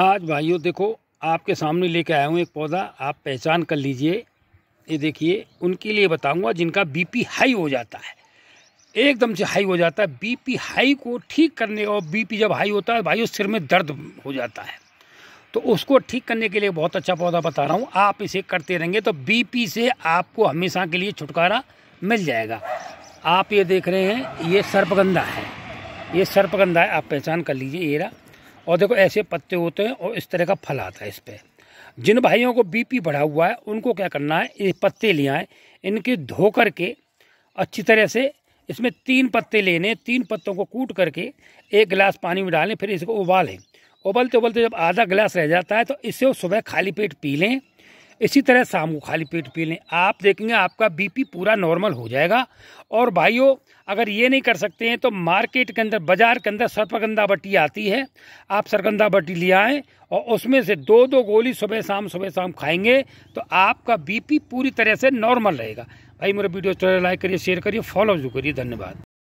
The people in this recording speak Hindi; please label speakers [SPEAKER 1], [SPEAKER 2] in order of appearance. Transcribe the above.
[SPEAKER 1] आज भाइयों देखो आपके सामने लेके आया हूँ एक पौधा आप पहचान कर लीजिए ये देखिए उनके लिए बताऊंगा जिनका बीपी हाई हो जाता है एकदम से हाई हो जाता है बीपी हाई को ठीक करने और बीपी जब हाई होता है भाइयों सिर में दर्द हो जाता है तो उसको ठीक करने के लिए बहुत अच्छा पौधा बता रहा हूँ आप इसे करते रहेंगे तो बी से आपको हमेशा के लिए छुटकारा मिल जाएगा आप ये देख रहे हैं ये सर्पगंधा है ये सर्पगंधा है आप पहचान कर लीजिए येरा और देखो ऐसे पत्ते होते हैं और इस तरह का फल आता है इस पर जिन भाइयों को बीपी बढ़ा हुआ है उनको क्या करना है ये पत्ते ले आए इनके धो करके अच्छी तरह से इसमें तीन पत्ते लेने तीन पत्तों को कूट करके एक गिलास पानी में डालें फिर इसको उबालें उबलते उबलते जब आधा गिलास रह जाता है तो इसे सुबह खाली पेट पी लें इसी तरह शाम को खाली पेट पी लें आप देखेंगे आपका बीपी पूरा नॉर्मल हो जाएगा और भाइयों अगर ये नहीं कर सकते हैं तो मार्केट के अंदर बाजार के अंदर सरपगंदा बट्टी आती है आप सरगंदा बट्टी ले आएँ और उसमें से दो दो गोली सुबह शाम सुबह शाम खाएंगे तो आपका बीपी पूरी तरह से नॉर्मल रहेगा भाई मेरे वीडियो लाइक करिए शेयर करिए फॉलो जरूर करिए धन्यवाद